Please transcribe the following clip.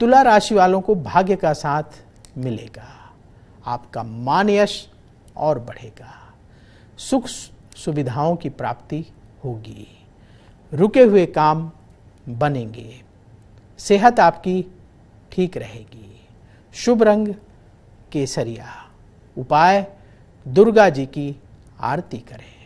तुला राशि वालों को भाग्य का साथ मिलेगा आपका मान यश और बढ़ेगा सुख सुविधाओं की प्राप्ति होगी रुके हुए काम बनेंगे सेहत आपकी ठीक रहेगी शुभ रंग केसरिया उपाय दुर्गा जी की आरती करें